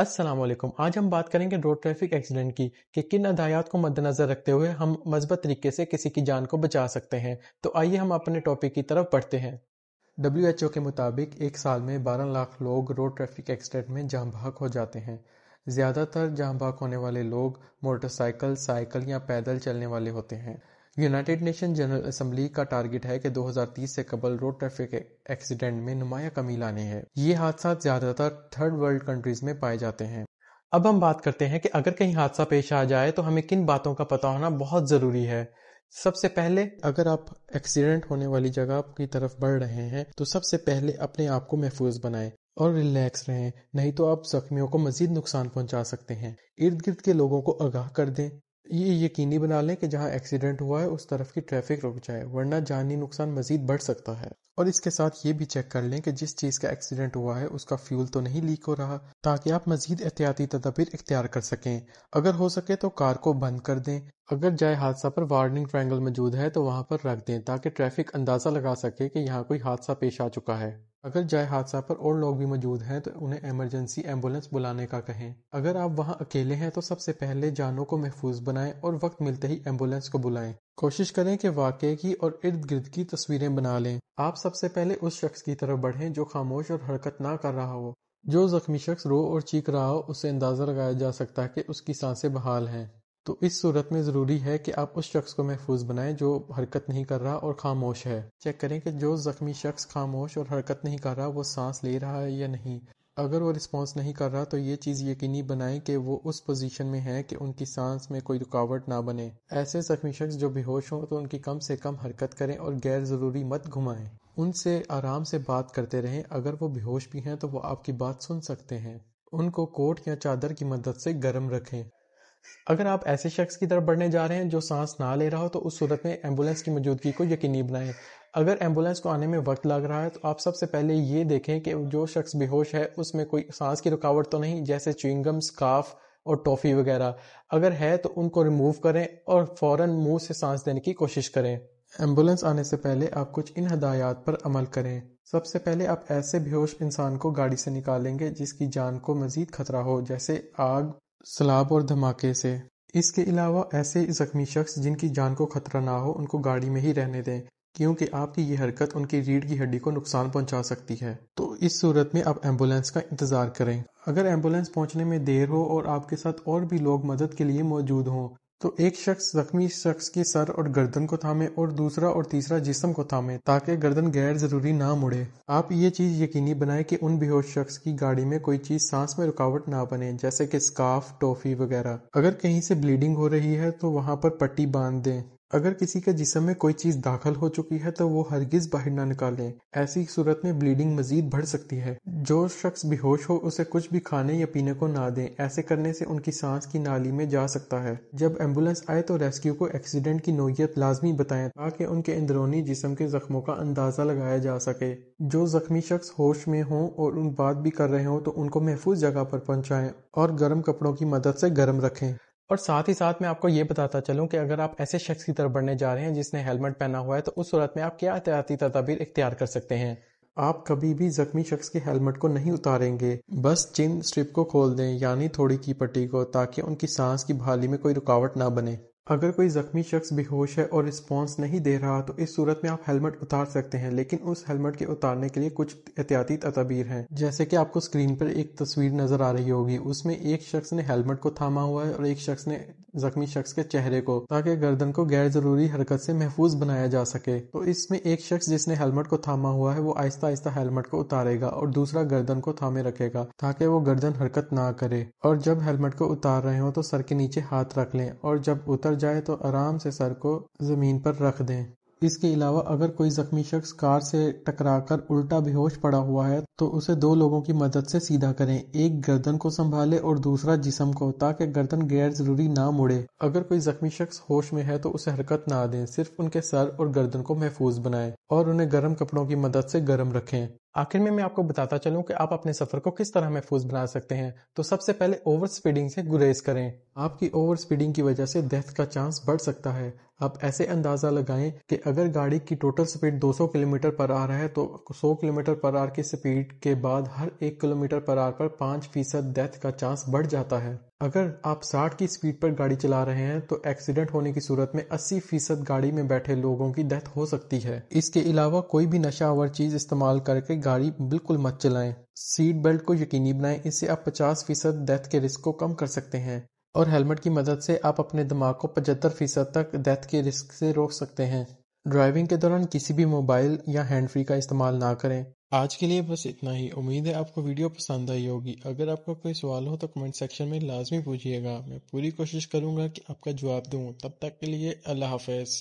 असलम आज हम बात करेंगे रोड ट्रैफिक एक्सीडेंट की कि किन हदायत को मद्देनज़र रखते हुए हम मस्बत तरीके से किसी की जान को बचा सकते हैं तो आइए हम अपने टॉपिक की तरफ बढ़ते हैं डब्ल्यू एच ओ के मुताबिक एक साल में बारह लाख लोग रोड ट्रैफिक एक्सीडेंट में जहाँ भाग हो जाते हैं ज़्यादातर जहाँ भाग होने वाले लोग मोटरसाइकिल साइकिल या पैदल चलने वाले होते हैं यूनाइटेड नेशन जनरल असम्बली का टारगेट है कि 2030 से कबल रोड ट्रैफिक एक्सीडेंट में नुमाया कमी लाने है ये हादसा ज्यादातर थर्ड वर्ल्ड कंट्रीज में पाए जाते हैं अब हम बात करते हैं कि अगर कहीं हादसा पेश आ जाए तो हमें किन बातों का पता होना बहुत ज़रूरी है सबसे पहले अगर आप एक्सीडेंट होने वाली जगह की तरफ बढ़ रहे हैं तो सबसे पहले अपने आप को महफूज बनाएं और रिलैक्स रहें नहीं तो आप जख्मियों को मजीद नुकसान पहुंचा सकते हैं इर्द गिर्द के लोगों को आगाह कर दें ये यकीनी बना लें कि जहां एक्सीडेंट हुआ है उस तरफ की ट्रैफिक रुक जाए वरना जानी नुकसान मजीद बढ़ सकता है और इसके साथ ये भी चेक कर लें कि जिस चीज़ का एक्सीडेंट हुआ है उसका फ्यूल तो नहीं लीक हो रहा ताकि आप मजीद एहतियाती तदाबीर इख्तियार कर सकें अगर हो सके तो कार को बंद कर दें अगर जाए हादसा पर वार्निंग ट्रायंगल मौजूद है तो वहां पर रख दें ताकि ट्रैफिक अंदाज़ा लगा सके कि यहाँ कोई हादसा पेश आ चुका है अगर जाए हादसा पर और लोग भी मौजूद हैं तो उन्हें एमरजेंसी एम्बुलेंस बुलाने का कहें अगर आप वहां अकेले हैं तो सबसे पहले जानों को महफूज बनाएं और वक्त मिलते ही एम्बुलेंस को बुलाएं कोशिश करें कि वाकई की और इर्द गिर्द की तस्वीरें बना लें आप सबसे पहले उस शख्स की तरफ बढ़ें जो खामोश और हरकत ना कर रहा हो जो जख्मी शख्स रो और चीख रहा हो उससे अंदाज़ा लगाया जा सकता है कि उसकी सांसें बहाल हैं तो इस सूरत में ज़रूरी है कि आप उस शख्स को महफूज बनाएं जो हरकत नहीं कर रहा और खामोश है चेक करें कि जो ज़ख्मी शख्स खामोश और हरकत नहीं कर रहा वो सांस ले रहा है या नहीं अगर वो रिस्पॉन्स नहीं कर रहा तो ये चीज़ यकीनी बनाएं कि वो उस पोजीशन में है कि उनकी सांस में कोई रुकावट ना बने ऐसे जख्मी शख्स जो बेहोश हों तो उनकी कम से कम हरकत करें और गैर ज़रूरी मत घुमाएं उनसे आराम से बात करते रहें अगर वो बेहोश भी हैं तो वो आपकी बात सुन सकते हैं उनको कोट या चादर की मदद से गर्म रखें अगर आप ऐसे शख्स की तरफ बढ़ने जा रहे हैं जो सांस ना ले रहा हो तो उस सूरत में एम्बुलेंस की मौजूदगी को यकीनी बनाएं अगर एम्बुलेंस को आने में वक्त लग रहा है तो आप सबसे पहले ये देखें कि जो शख्स बेहोश है उसमें कोई सांस की रुकावट तो नहीं जैसे च्युइंगम स्काफ और टॉफ़ी वगैरह अगर है तो उनको रिमूव करें और फ़ौर मुंह से सांस देने की कोशिश करें एम्बुलेंस आने से पहले आप कुछ इन हदायात पर अमल करें सबसे पहले आप ऐसे बेहोश इंसान को गाड़ी से निकालेंगे जिसकी जान को मजीद खतरा हो जैसे आग सलाब और धमाके से इसके अलावा ऐसे जख्मी शख्स जिनकी जान को खतरा ना हो उनको गाड़ी में ही रहने दें क्योंकि आपकी ये हरकत उनकी रीढ़ की हड्डी को नुकसान पहुंचा सकती है तो इस सूरत में आप एम्बुलेंस का इंतज़ार करें अगर एम्बुलेंस पहुंचने में देर हो और आपके साथ और भी लोग मदद के लिए मौजूद हों तो एक शख्स जख्मी शख्स के सर और गर्दन को थामे और दूसरा और तीसरा जिसम को थामे ताकि गर्दन गैर जरूरी ना मुड़े आप ये चीज यकीनी बनाएं कि उन बेहोश शख्स की गाड़ी में कोई चीज सांस में रुकावट ना बने जैसे कि स्काफ टोफी वगैरह अगर कहीं से ब्लीडिंग हो रही है तो वहाँ पर पट्टी बांध दें अगर किसी के जिसम में कोई चीज़ दाखिल हो चुकी है तो वो हरगिज़ बाहर ना निकाले ऐसी सूरत में ब्लीडिंग मजीद बढ़ सकती है जो शख्स बेहोश हो उसे कुछ भी खाने या पीने को ना दें ऐसे करने से उनकी सांस की नाली में जा सकता है जब एम्बुलेंस आए तो रेस्क्यू को एक्सीडेंट की नोयत लाजमी बताए ताकि उनके अंदरूनी जिसम के जख्मों का अंदाज़ा लगाया जा सके जो जख्मी शख्स होश में हो और उन बात भी कर रहे हो तो उनको महफूज जगह पर पहुंचाए और गर्म कपड़ों की मदद से गर्म रखें और साथ ही साथ मैं आपको ये बताता चलूँ कि अगर आप ऐसे शख्स की तरफ बढ़ने जा रहे हैं जिसने हेलमेट पहना हुआ है तो उस सूरत में आप क्या एहतियाती तदाबीर इख्तियार कर सकते हैं आप कभी भी जख्मी शख्स के हेलमेट को नहीं उतारेंगे बस चिन स्ट्रिप को खोल दें यानी थोड़ी की पट्टी को ताकि उनकी सांस की बहाली में कोई रुकावट ना बने अगर कोई ज़ख्मी शख्स बेहोश है और रिस्पॉन्स नहीं दे रहा तो इस सूरत में आप हेलमेट उतार सकते हैं लेकिन उस हेलमेट के उतारने के लिए कुछ एहतियाती तदाबीर हैं जैसे कि आपको स्क्रीन पर एक तस्वीर नज़र आ रही होगी उसमें एक शख्स ने हेलमेट को थामा हुआ है और एक शख्स ने जख्मी शख्स के चेहरे को ताकि गर्दन को गैर जरूरी हरकत से महफूज बनाया जा सके तो इसमें एक शख्स जिसने हेलमेट को थामा हुआ है वो आहिस्ता आहिस्ता हेलमेट को उतारेगा और दूसरा गर्दन को थामे रखेगा ताकि वो गर्दन हरकत ना करे और जब हेलमेट को उतार रहे हो तो सर के नीचे हाथ रख लें और जब उतर जाए तो आराम से सर को जमीन पर रख दें इसके अलावा अगर कोई जख्मी शख्स कार से टकराकर उल्टा बेहोश पड़ा हुआ है तो उसे दो लोगों की मदद से सीधा करें एक गर्दन को संभाले और दूसरा जिसम को ताकि गर्दन गैर जरूरी ना मुड़े अगर कोई जख्मी शख्स होश में है तो उसे हरकत ना दें सिर्फ उनके सर और गर्दन को महफूज बनाएं और उन्हें गर्म कपड़ों की मदद से गर्म रखें आखिर में मैं आपको बताता चलूं कि आप अपने सफर को किस तरह महफूज बना सकते हैं तो सबसे पहले ओवर स्पीडिंग से गुरेज करें आपकी ओवर स्पीडिंग की वजह से डेथ का चांस बढ़ सकता है आप ऐसे अंदाजा लगाएं कि अगर गाड़ी की total speed 200 kilometre per hour है तो 100 किलोमीटर पर आर की स्पीड के बाद हर एक किलोमीटर पर आर पर पांच फीसद डेथ का चांस बढ़ जाता है अगर आप 60 की स्पीड पर गाड़ी चला रहे हैं तो एक्सीडेंट होने की सूरत में 80 फीसद गाड़ी में बैठे लोगों की डेथ हो सकती है इसके अलावा कोई भी नशा आवर चीज इस्तेमाल करके गाड़ी बिल्कुल मत चलाएं सीट बेल्ट को यकीनी बनाएं इससे आप 50 फीसद डेथ के रिस्क को कम कर सकते हैं और हेलमेट की मदद से आप अपने दिमाग को पचहत्तर फीसद तक डेथ के रिस्क से रोक सकते हैं ड्राइविंग के दौरान किसी भी मोबाइल या हैंड फ्री का इस्तेमाल ना करें आज के लिए बस इतना ही उम्मीद है आपको वीडियो पसंद आई होगी अगर आपका कोई सवाल हो तो कमेंट सेक्शन में लाजमी पूछिएगा मैं पूरी कोशिश करूंगा कि आपका जवाब दूं तब तक के लिए अल्लाह हाफिज़